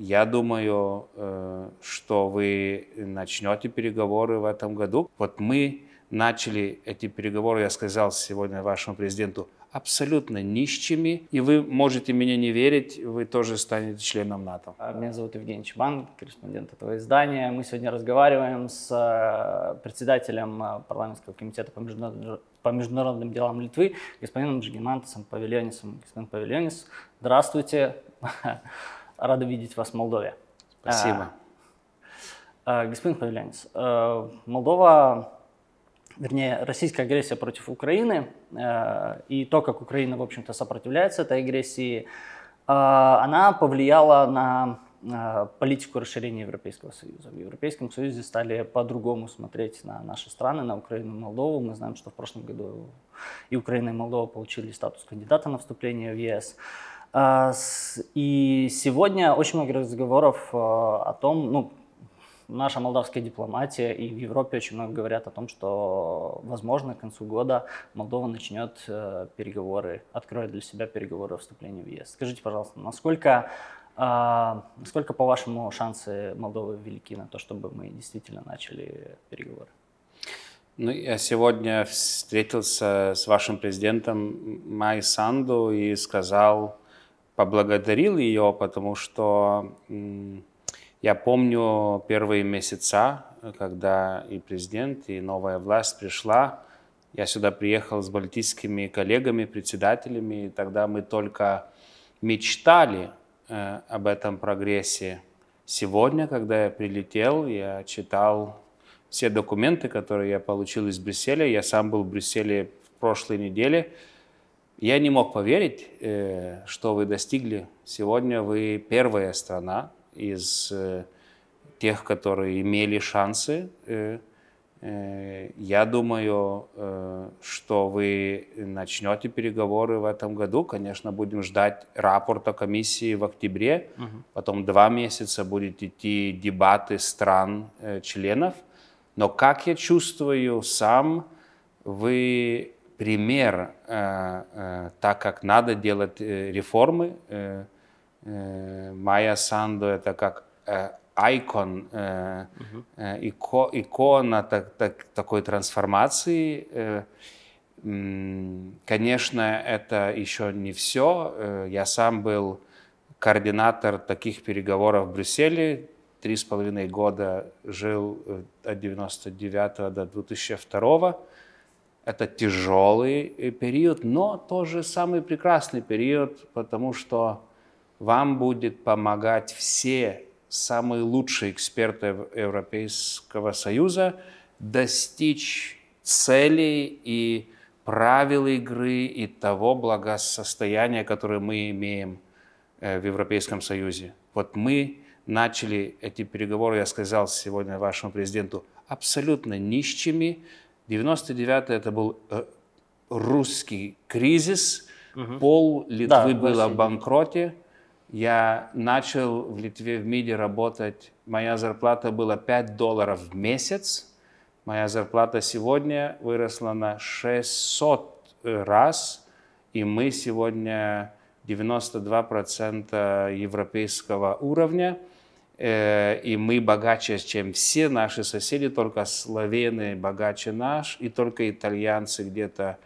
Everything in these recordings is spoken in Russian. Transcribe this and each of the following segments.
Я думаю, э, что вы начнете переговоры в этом году. Вот мы начали эти переговоры, я сказал сегодня вашему президенту, абсолютно нищими. И вы можете мне не верить, вы тоже станете членом НАТО. А, меня зовут Евгений Чебан, корреспондент этого издания. Мы сегодня разговариваем с э, председателем э, парламентского комитета по, международ... по международным делам Литвы, господином Джигимантосом Павильонисом. Господин Павильонис, здравствуйте. Рада видеть вас в Молдове. Спасибо. А, а, господин Павелянец, а, Молдова, вернее, российская агрессия против Украины и то, как Украина, в общем-то, сопротивляется этой агрессии, она повлияла на политику расширения Европейского Союза. В Европейском Союзе стали по-другому смотреть на наши страны, на Украину и Молдову. Мы знаем, что в прошлом году и Украина, и Молдова получили статус кандидата на вступление в ЕС. А, и сегодня очень много разговоров э, о том, ну, наша молдавская дипломатия и в Европе очень много говорят о том, что, возможно, к концу года Молдова начнет э, переговоры, откроет для себя переговоры о вступлении в ЕС. Скажите, пожалуйста, насколько, а, насколько по-вашему, шансы Молдовы велики на то, чтобы мы действительно начали переговоры? Ну, я сегодня встретился с вашим президентом Май Санду и сказал, поблагодарил ее, потому что я помню первые месяца, когда и президент, и новая власть пришла. Я сюда приехал с балтийскими коллегами, председателями, и тогда мы только мечтали э, об этом прогрессе. Сегодня, когда я прилетел, я читал все документы, которые я получил из Брюсселя. Я сам был в Брюсселе в прошлой неделе – я не мог поверить, э, что вы достигли. Сегодня вы первая страна из э, тех, которые имели шансы. Э, я думаю, что вы начнете переговоры в этом году. Конечно, будем ждать рапорта комиссии в октябре. Угу. Потом два месяца будет идти дебаты стран-членов. Но как я чувствую сам, вы пример, э, э, так как надо делать э, реформы. Майя Санду это как икон икона так, так, такой трансформации. Конечно, это еще не все. Я сам был координатор таких переговоров в Брюсселе. Три с половиной года жил от 99 до 2002. Это тяжелый э, период, но тоже самый прекрасный период, потому что вам будет помогать все самые лучшие эксперты Европейского Союза достичь целей и правил игры и того благосостояния, которое мы имеем э, в Европейском Союзе. Вот мы начали эти переговоры, я сказал сегодня вашему президенту, абсолютно нищими, 99 это был э, русский кризис, угу. пол Литвы да, было в банкроте. Я начал в Литве в МИДе работать, моя зарплата была 5 долларов в месяц. Моя зарплата сегодня выросла на 600 раз, и мы сегодня 92% европейского уровня – Э, и мы богаче, чем все наши соседи, только словены богаче наш, и только итальянцы где-то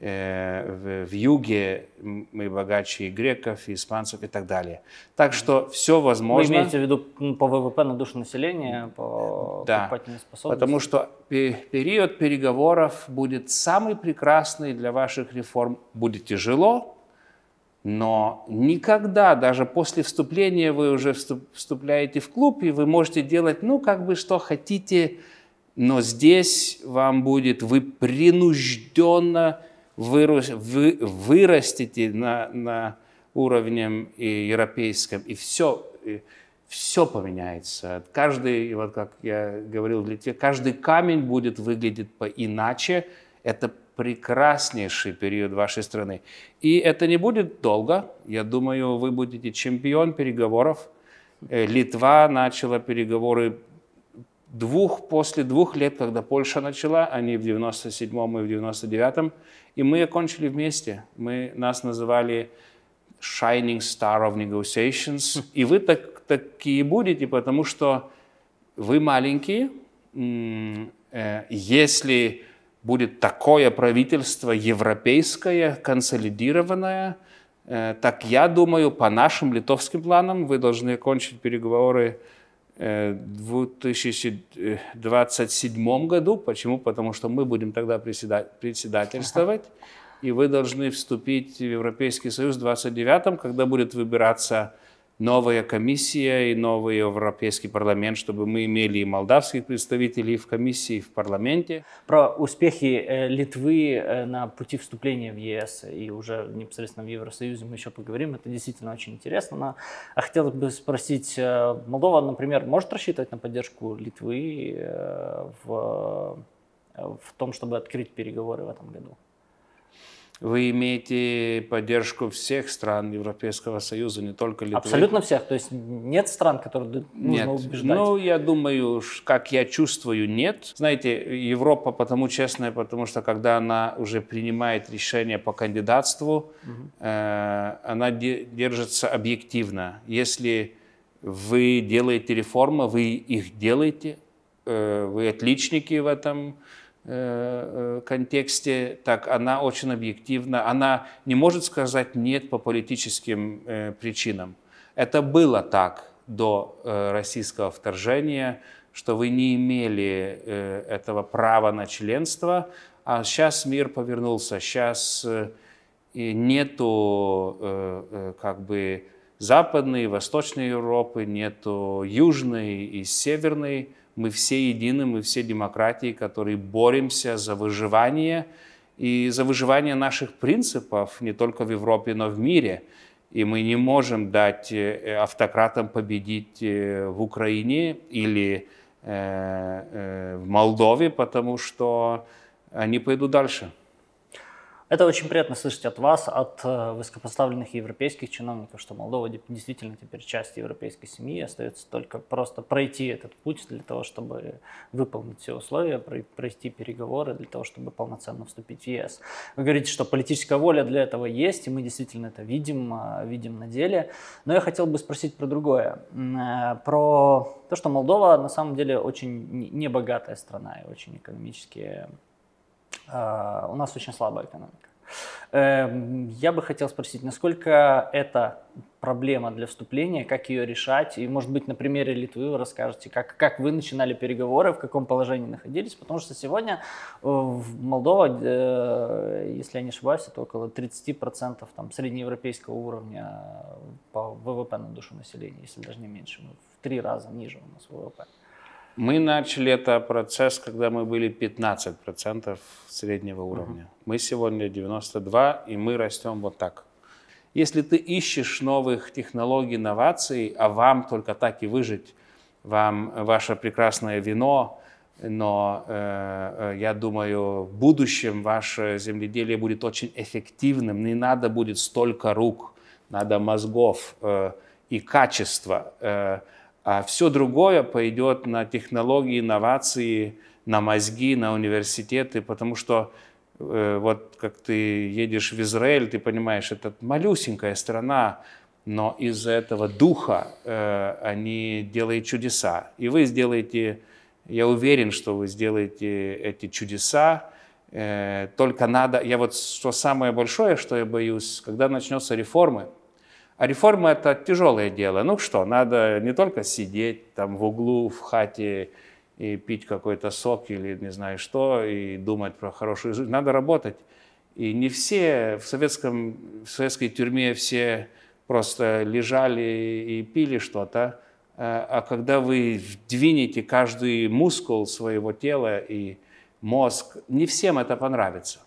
э, в, в юге мы богаче и греков, и испанцев, и так далее. Так что все возможно. Вы имеете в виду по ВВП на душу населения, по да, покупательной способности? потому что период переговоров будет самый прекрасный для ваших реформ. Будет тяжело, но никогда, даже после вступления, вы уже вступляете в клуб, и вы можете делать, ну, как бы что хотите, но здесь вам будет, вы принужденно вырос, вы, вырастите на, на уровне европейском, и все, и все поменяется. Каждый, вот как я говорил, для тех, каждый камень будет выглядеть по иначе. Это прекраснейший период вашей страны. И это не будет долго. Я думаю, вы будете чемпион переговоров. Э, Литва начала переговоры двух, после двух лет, когда Польша начала, они а в 97-м и в 99-м, и мы окончили вместе. Мы, нас называли shining star of negotiations, и вы так, такие будете, потому что вы маленькие, э, если будет такое правительство европейское, консолидированное, э, так я думаю, по нашим литовским планам вы должны кончить переговоры э, в 2027 году. Почему? Потому что мы будем тогда председательствовать, и вы должны вступить в Европейский Союз в 2029, когда будет выбираться новая комиссия и новый Европейский парламент, чтобы мы имели и молдавских представителей в комиссии, и в парламенте. Про успехи э, Литвы э, на пути вступления в ЕС и уже непосредственно в Евросоюзе мы еще поговорим. Это действительно очень интересно. А хотелось бы спросить, э, Молдова, например, может рассчитывать на поддержку Литвы в, в том, чтобы открыть переговоры в этом году? вы имеете поддержку всех стран Европейского Союза, не только Литвы. Абсолютно всех, то есть нет стран, которые нужно нет. убеждать? Ну, я думаю, как я чувствую, нет. Знаете, Европа потому честная, потому что когда она уже принимает решение по кандидатству, угу. э, она де- держится объективно. Если вы делаете реформы, вы их делаете, э, вы отличники в этом, Э, э, контексте, так она очень объективна. Она не может сказать «нет» по политическим э, причинам. Это было так до российского вторжения, что вы не имели этого права на членство, а сейчас мир повернулся, сейчас нету как бы Западной, и Восточной Европы, нету Южной и Северной мы все едины, мы все демократии, которые боремся за выживание и за выживание наших принципов не только в Европе, но и в мире. И мы не можем дать э, автократам победить э, в Украине или э, в Молдове, потому что они пойдут дальше. Это очень приятно слышать от вас, от э, высокопоставленных европейских чиновников, что Молдова действительно теперь часть европейской семьи. Остается только просто пройти этот путь для того, чтобы выполнить все условия, пройти переговоры для того, чтобы полноценно вступить в ЕС. Вы говорите, что политическая воля для этого есть, и мы действительно это видим, э, видим на деле. Но я хотел бы спросить про другое. Э, про то, что Молдова на самом деле очень небогатая страна и очень экономически а, у нас очень слабая экономика. Эм, я бы хотел спросить, насколько это проблема для вступления, как ее решать, и, может быть, на примере Литвы вы расскажете, как, как вы начинали переговоры, в каком положении находились, потому что сегодня э, в Молдова, э, если я не ошибаюсь, это около 30% там, среднеевропейского уровня по ВВП на душу населения, если даже не меньше, в три раза ниже у нас ВВП. Угу. Мы начали это процесс, когда мы были 15% среднего уровня. Угу. Мы сегодня 92, и мы растем вот так. Если ты ищешь новых технологий, инноваций, а вам только так и выжить, вам ваше прекрасное вино, но э, э, я думаю, в будущем ваше земледелие будет очень эффективным. Не надо будет столько рук, надо мозгов э, и качества. Э, а все другое пойдет на технологии, инновации, на мозги, на университеты, потому что э, вот как ты едешь в Израиль, ты понимаешь, это малюсенькая страна, но из-за этого духа э, они делают чудеса. И вы сделаете, я уверен, что вы сделаете эти чудеса, э, только надо, я вот, что самое большое, что я боюсь, когда начнется реформы, а реформа это тяжелое дело. Ну что, надо не только сидеть там в углу, в хате и пить какой-то сок или не знаю что, и думать про хорошую жизнь. Надо работать. И не все в, советском, в советской тюрьме все просто лежали и пили что-то. А, а когда вы двинете каждый мускул своего тела и мозг, не всем это понравится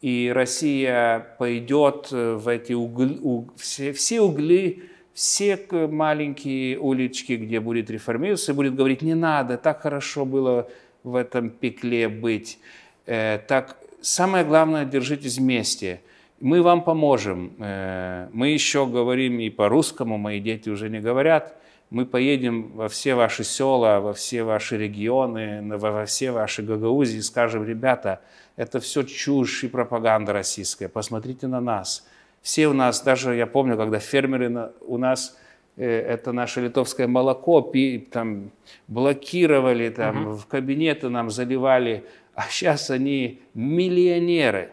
и Россия пойдет э, в эти угли, уг, все, все углы, все маленькие улички, где будет реформироваться, и будет говорить, не надо, так хорошо было в этом пекле быть. Э, так, самое главное, держитесь вместе. Мы вам поможем. Э, мы еще говорим и по-русскому, мои дети уже не говорят. Мы поедем во все ваши села, во все ваши регионы, во все ваши гагаузии и скажем, ребята, это все чушь и пропаганда российская. Посмотрите на нас. Все у нас, даже я помню, когда фермеры на, у нас э, это наше литовское молоко пи, там, блокировали, там, угу. в кабинеты нам заливали, а сейчас они миллионеры.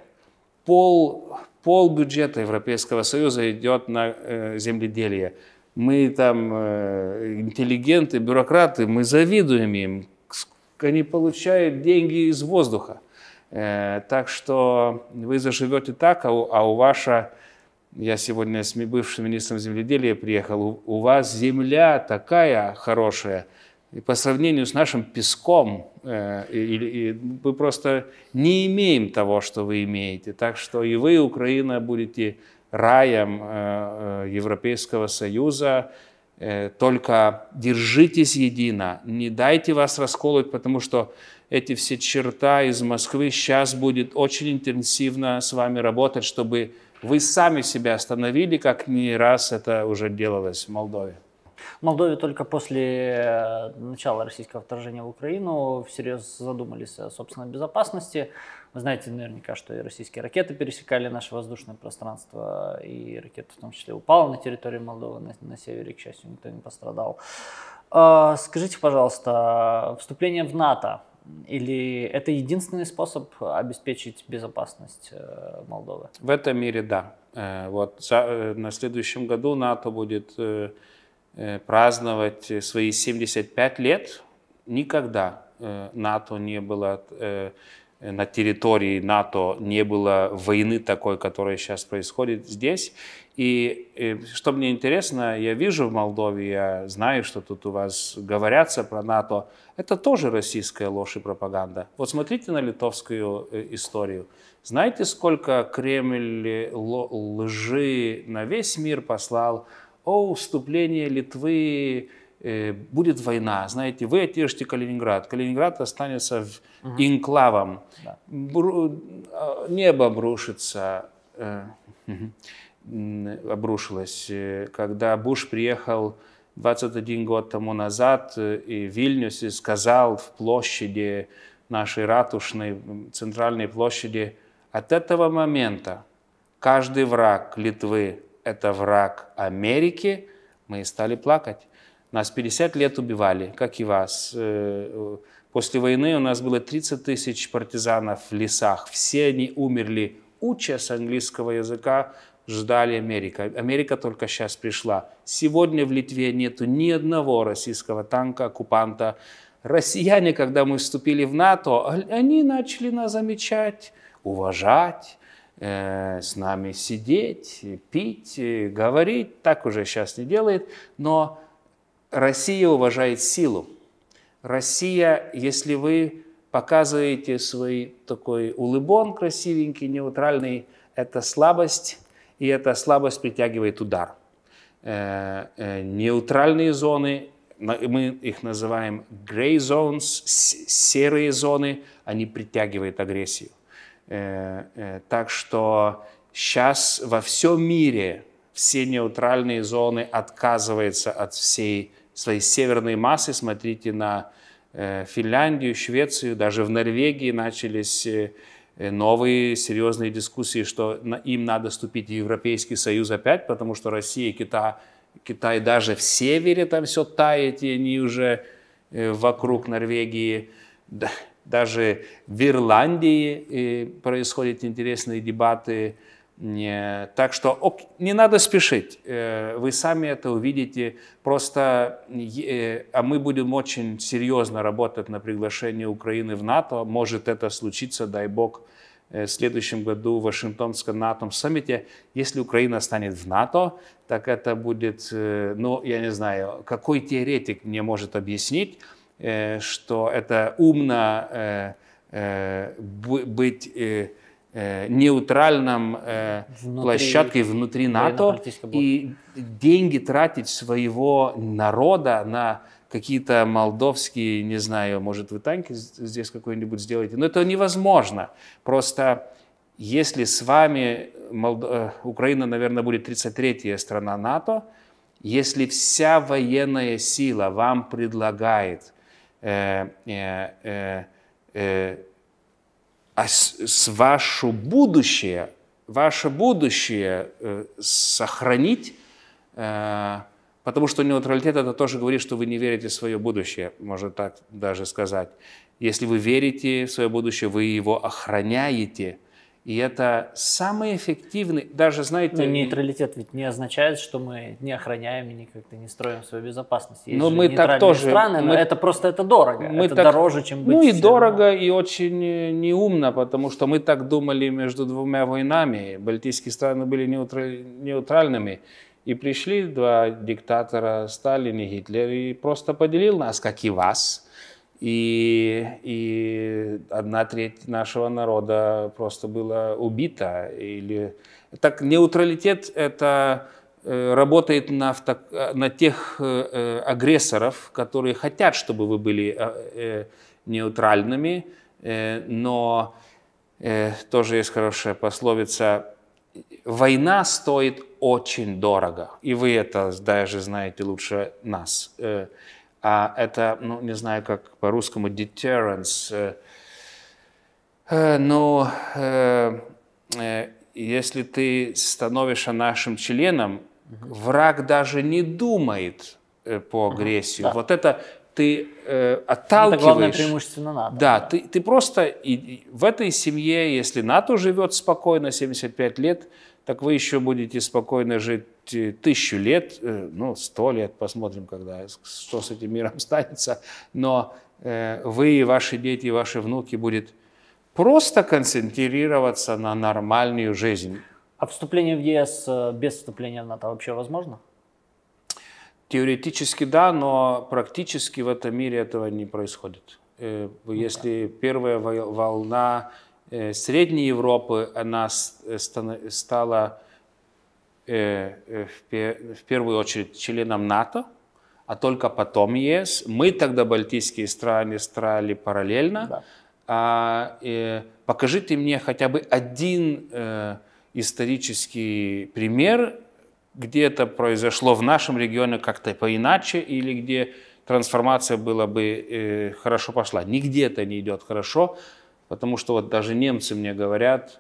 Пол, пол бюджета Европейского Союза идет на э, земледелие. Мы там э, интеллигенты, бюрократы, мы завидуем им. Они получают деньги из воздуха. Э, так что вы заживете так, а у, а у ваша, я сегодня с бывшим министром земледелия приехал, у, у вас земля такая хорошая, и по сравнению с нашим песком, э, и, и мы просто не имеем того, что вы имеете. Так что и вы, Украина, будете раем э, э Европейского Союза. Э, только держитесь едино, не дайте вас расколоть, потому что эти все черта из Москвы сейчас будет очень интенсивно с вами работать, чтобы вы сами себя остановили, как не раз это уже делалось в Молдове. В Молдове только после э, начала российского вторжения в Украину всерьез задумались о собственной безопасности. Вы знаете наверняка, что и российские ракеты пересекали наше воздушное пространство, и ракета в том числе упала на территории Молдовы, на, на севере, к счастью, никто не пострадал. Э, скажите, пожалуйста, вступление в НАТО или это единственный способ обеспечить безопасность э, Молдовы? В этом мире да. Э, вот э, на следующем году НАТО будет праздновать свои 75 лет. Никогда НАТО не было Э, на территории НАТО не было войны такой, которая сейчас происходит здесь. И, и э, что мне интересно, я вижу в Молдове, я знаю, что тут у вас говорятся про НАТО, это тоже российская ложь и пропаганда. Вот смотрите на литовскую э, историю. Знаете, сколько Кремль лжи на весь мир послал о вступлении Литвы Э, будет война, знаете, вы отрежете Калининград, Калининград останется в угу. инклавом, да. Бру... А, небо обрушится, э, обрушилось. Э, когда Буш приехал 21 год тому назад и в Вильнюсе сказал в площади нашей ратушной, центральной площади, от этого момента каждый враг Литвы – это враг Америки, мы и стали плакать. Нас 50 лет убивали, как и вас. Э, э, после войны у нас было 30 тысяч партизанов в лесах. Все они умерли, учась английского языка, ждали Америка. Америка только сейчас пришла. Сегодня в Литве нету ни одного российского танка, оккупанта. Россияне, когда мы вступили в НАТО, они начали нас замечать, уважать, э, с нами сидеть, пить, э, говорить. Так уже сейчас не делает, но Россия уважает силу. Россия, если вы показываете свой такой улыбон красивенький, нейтральный, это слабость, и эта слабость притягивает удар. Э, э, нейтральные зоны, мы их называем grey zones, серые зоны, они притягивают агрессию. Э, так что сейчас во всем мире все неутральные зоны, отказывается от всей своей северной массы. Смотрите на э, Финляндию, Швецию, даже в Норвегии начались э, э, новые серьезные дискуссии, что им надо вступить в Европейский Союз опять, потому что Россия, Китай, Китай даже в севере там все тает, и они уже вокруг Норвегии. Даже в Ирландии происходят интересные дебаты не, так что ок, не надо спешить, э, вы сами это увидите. Просто, э, а мы будем очень серьезно работать на приглашение Украины в НАТО. Может это случится, дай бог, э, в следующем году в Вашингтонском НАТО саммите. Если Украина станет в НАТО, так это будет, ну, я не знаю, какой теоретик мне может объяснить, что это умно быть Э, нейтральном э, внутри, площадке внутри НАТО и деньги тратить своего народа на какие-то молдовские, не знаю, может вы танки здесь какой-нибудь сделаете, но это невозможно. Просто если с вами Молд... Э, Украина, наверное, будет 33-я страна НАТО, если вся военная сила вам предлагает э, э, э, а с, с ваше будущее, ваше будущее э, сохранить, э, потому что нейтралитет это тоже говорит, что вы не верите в свое будущее, можно так даже сказать. Если вы верите в свое будущее, вы его охраняете – и это самый эффективный, даже, знаете... Но ну, нейтралитет ведь не означает, что мы не охраняем и никак-то не строим свою безопасность. Есть ну, но мы так тоже... Страны, мы, но это просто это дорого, мы это так, дороже, чем быть... Ну и дорого, и очень э, неумно, потому что мы так думали между двумя войнами. Балтийские страны были неутр... неутральными. И пришли два диктатора, Сталин и Гитлер, и просто поделил нас, как и вас, и, и одна треть нашего народа просто была убита. Или... Так нейтралитет это э, работает на, э, на тех э, агрессоров, которые хотят, чтобы вы были нейтральными, но тоже есть хорошая пословица «Война стоит очень дорого», и вы это даже знаете лучше нас а это, ну, не знаю, как по-русскому, deterrence. Э, э, Но ну, э, если ты становишься нашим членом, враг даже не думает по агрессии. Да. Вот это ты э, отталкиваешь. Это главное преимущественно НАТО. Да, да. Ты, ты просто и, и в этой семье, если НАТО живет спокойно 75 лет, так вы еще будете спокойно жить э, тысячу лет, э, ну, сто лет, посмотрим, когда, э, что с этим миром станется, но вы, и ваши дети, и ваши внуки будут просто концентрироваться на нормальную жизнь. А вступление в ЕС без вступления в НАТО вообще возможно? Теоретически да, но практически в этом мире этого не происходит. Ну если первая волна Э, Средней Европы она э, стала э, в первую очередь членом НАТО, а только потом ЕС. Мы тогда балтийские страны стали параллельно. Да. А, э, покажите мне хотя бы один э, исторический пример, где это произошло в нашем регионе как-то поиначе или где трансформация была бы э, хорошо пошла. Нигде это не идет хорошо. Потому что вот даже немцы мне говорят...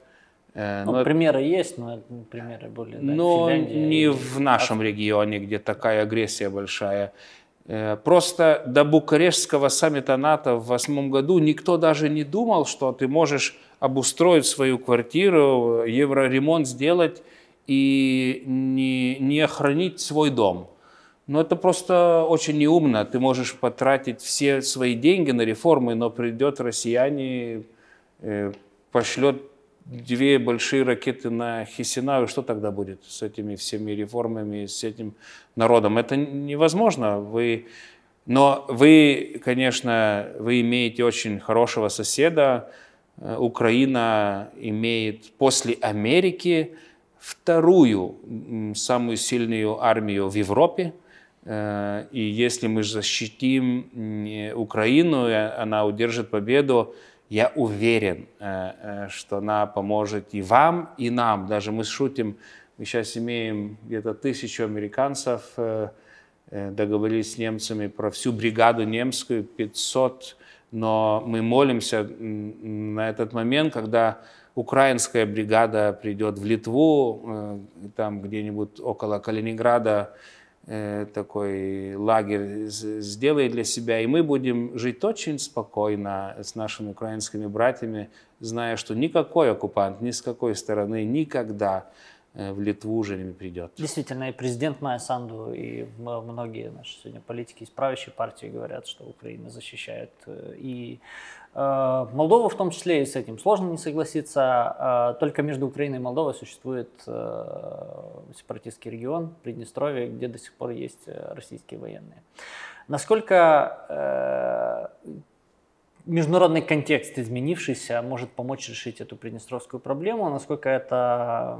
Э, ну, ну, примеры есть, но примеры более. Да, но ну, не в нашем регионе, где такая агрессия большая. Э, просто до Букурежского саммита НАТО в восьмом году никто даже не думал, что ты можешь обустроить свою квартиру, евроремонт сделать и не, не охранить свой дом. Но это просто очень неумно. Ты можешь потратить все свои деньги на реформы, но придет россияне, Э, пошлет две большие ракеты на Хисинау, что тогда будет с этими всеми реформами, с этим народом? Это невозможно. Вы, но вы, конечно, вы имеете очень хорошего соседа. Э, Украина имеет после Америки вторую самую сильную армию в Европе. Э, и если мы защитим Украину, она удержит победу, я уверен, э, э, что она поможет и вам, и нам. Даже мы шутим, мы сейчас имеем где-то тысячу американцев, э, договорились с немцами про всю бригаду немскую, 500, но мы молимся на этот момент, когда украинская бригада придет в Литву, там где-нибудь около Калининграда, Э, такой лагерь сделай для себя, и мы будем жить очень спокойно с нашими украинскими братьями, зная, что никакой оккупант ни с какой стороны никогда э, в Литву уже не придет. Действительно, и президент Майя Санду, и многие наши сегодня политики из правящей партии говорят, что Украина защищает э, и Э, Молдова в том числе и с этим сложно не согласиться. Э, Только между Украиной и Молдовой существует э, сепаратистский регион Приднестровье, где до сих пор есть российские военные. Насколько международный контекст, изменившийся, может помочь решить эту приднестровскую проблему. Насколько это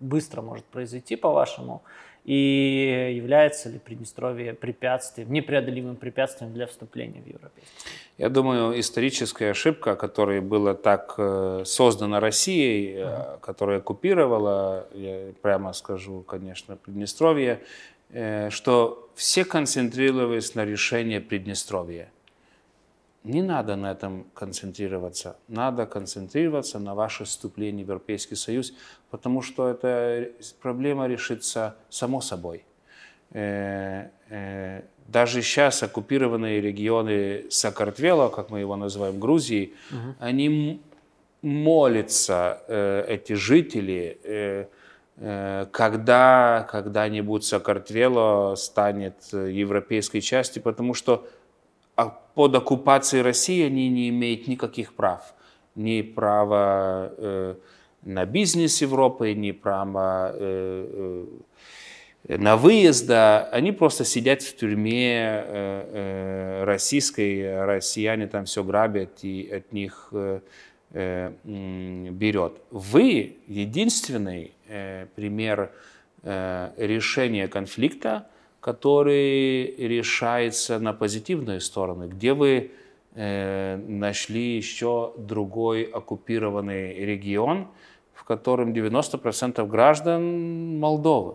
быстро может произойти, по-вашему? И является ли Приднестровье препятствием, непреодолимым препятствием для вступления в Европейский Я думаю, историческая ошибка, которая была так э, создана Россией, mm-hmm. которая оккупировала, я прямо скажу, конечно, Приднестровье, э, что все концентрировались на решении Приднестровья – не надо на этом концентрироваться. Надо концентрироваться на ваше вступление в Европейский Союз, потому что эта проблема решится само собой. Э, э, даже сейчас оккупированные регионы Сакартвело, как мы его называем, Грузии, угу. они молятся, э, эти жители, когда когда-нибудь Сакартвело станет европейской частью, потому что а под оккупацией России они не имеют никаких прав. Ни права э, на бизнес Европы, ни права э, э, на выезда. Они просто сидят в тюрьме э, э, российской, россияне там все грабят и от них э, э, берет. Вы единственный э, пример э, решения конфликта, который решается на позитивные стороны, где вы э, нашли еще другой оккупированный регион, в котором 90% граждан Молдовы.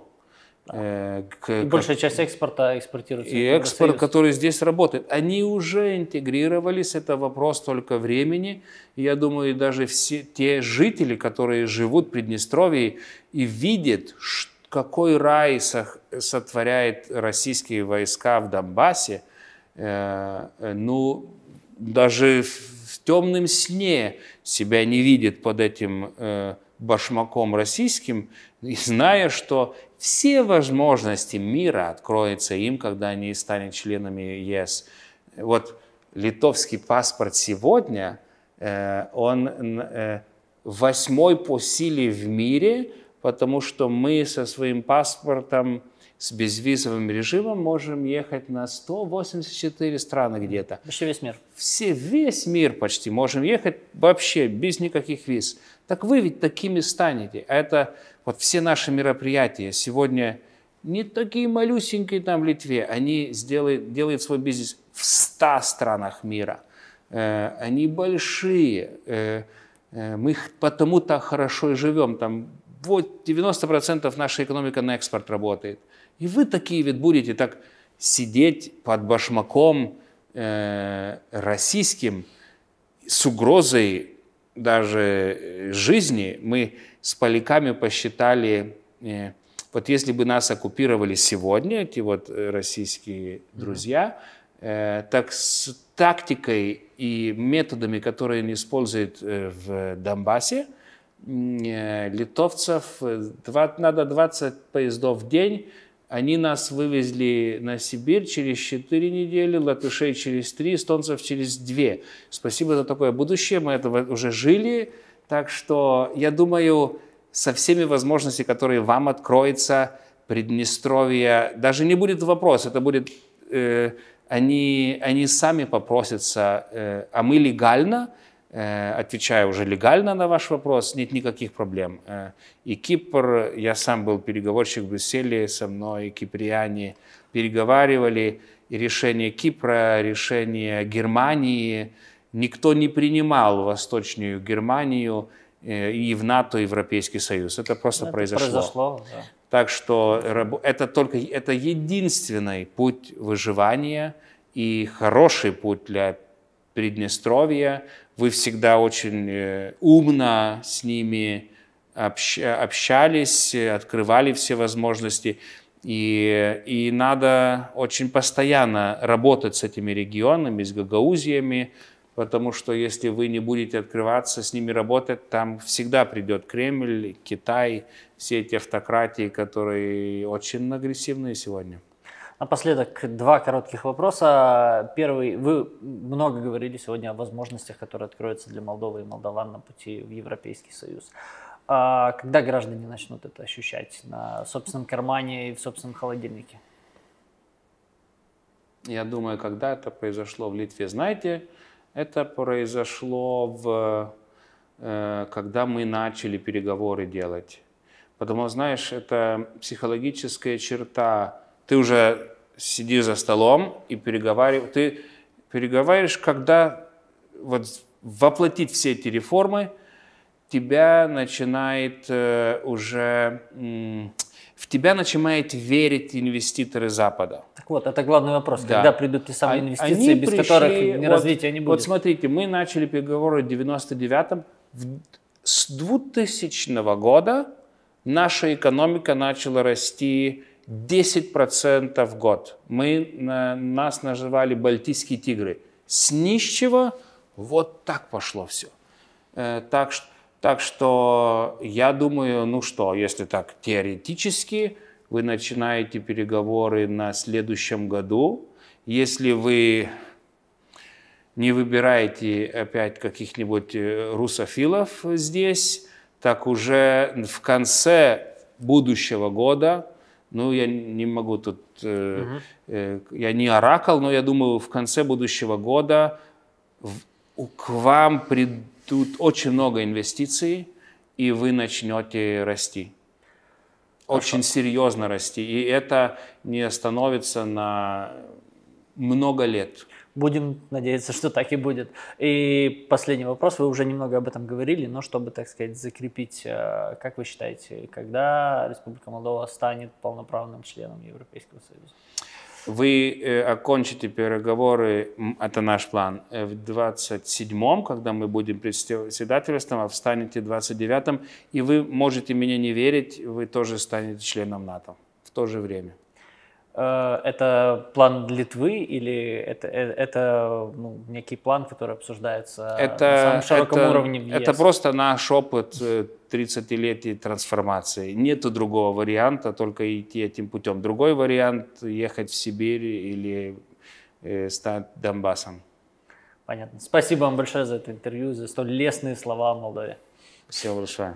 Э, к, и большая к, часть экспорта экспортируется. И экспорт, который здесь работает. Они уже интегрировались, это вопрос только времени. Я думаю, даже все те жители, которые живут в Приднестровье и видят, что какой рай сотворяет российские войска в Донбассе, э, ну, даже в темном сне себя не видит под этим э, башмаком российским, и зная, что все возможности мира откроются им, когда они станут членами ЕС. Вот литовский паспорт сегодня, э, он восьмой по силе в мире – потому что мы со своим паспортом, с безвизовым режимом можем ехать на 184 страны где-то. Вообще весь мир. Все, весь мир почти можем ехать вообще без никаких виз. Так вы ведь такими станете. А это вот все наши мероприятия сегодня не такие малюсенькие там в Литве. Они сделают, делают свой бизнес в 100 странах мира. Э, они большие. Э, э, мы потому так хорошо и живем. Там вот 90% наша экономика на экспорт работает. И вы такие ведь будете так сидеть под башмаком э, российским с угрозой даже э, жизни. Мы с поляками посчитали, э, вот если бы нас оккупировали сегодня, эти вот э, российские друзья, э, так с тактикой и методами, которые они используют э, в Донбассе, Э, литовцев. Надо 20 поездов в день. Они нас вывезли на Сибирь через 4 недели, латышей через 3, эстонцев через 2. Спасибо за такое будущее, мы этого уже жили. Так что я думаю, со всеми возможностями, которые вам откроется, Приднестровье, даже не будет вопрос, это будет, э, они, они сами попросятся, э, а мы легально – Э, отвечая уже легально на ваш вопрос, нет никаких проблем. Э, и Кипр, я сам был переговорщик в Брюсселе, со мной киприяне переговаривали, и решение Кипра, решение Германии, никто не принимал Восточную Германию э, и в НАТО, и в Европейский Союз. Это просто это произошло. произошло да. Так что это только это единственный путь выживания и хороший путь для Приднестровья, вы всегда очень э, умно с ними общались, открывали все возможности. И, и надо очень постоянно работать с этими регионами, с гагаузиями, потому что если вы не будете открываться, с ними работать, там всегда придет Кремль, Китай, все эти автократии, которые очень агрессивные сегодня. Напоследок два коротких вопроса. Первый. Вы много говорили сегодня о возможностях, которые откроются для Молдовы и молдаван на пути в Европейский Союз. А когда граждане начнут это ощущать на собственном кармане и в собственном холодильнике? Я думаю, когда это произошло в Литве, знаете, это произошло в э, когда мы начали переговоры делать. Потому, знаешь, это психологическая черта ты уже сидишь за столом и переговариваешь. Ты переговариваешь, когда вот воплотить все эти реформы, тебя начинает э, уже... Э, в тебя начинает верить инвеститоры Запада. Так вот, это главный вопрос. Да. Когда придут те самые а инвестиции, Они без пришли, которых вот, развития не будет? Вот смотрите, мы начали переговоры в 99-м. С 2000 года наша экономика начала расти 10% в год. Мы, нас называли балтийские тигры. С нищего вот так пошло все. Э, так, так что я думаю, ну что, если так теоретически, вы начинаете переговоры на следующем году. Если вы не выбираете опять каких-нибудь э, русофилов здесь, так уже в конце будущего года ну, я не могу тут, э, э, я не оракл, но я думаю, в конце будущего года в, к вам придут очень много инвестиций, и вы начнете расти. Очень а серьезно расти. И это не остановится на много лет. Будем надеяться, что так и будет. И последний вопрос. Вы уже немного об этом говорили, но чтобы, так сказать, закрепить, э, как вы считаете, когда Республика Молдова станет полноправным членом Европейского Союза? Вы э, окончите переговоры, это наш план, э, в 27-м, когда мы будем председательством, а встанете в 29-м, и вы можете мне не верить, вы тоже станете членом НАТО в то же время. Э, это план Литвы или это, э, это ну, некий план, который обсуждается это, на самом широком это, уровне в ЕС? Это просто наш опыт 30-летней э, трансформации. Нет другого варианта, только идти этим путем. Другой вариант – ехать в Сибирь или э, стать Донбассом. Понятно. Спасибо вам большое за это интервью, за столь лестные слова о Молдове. Всего большое.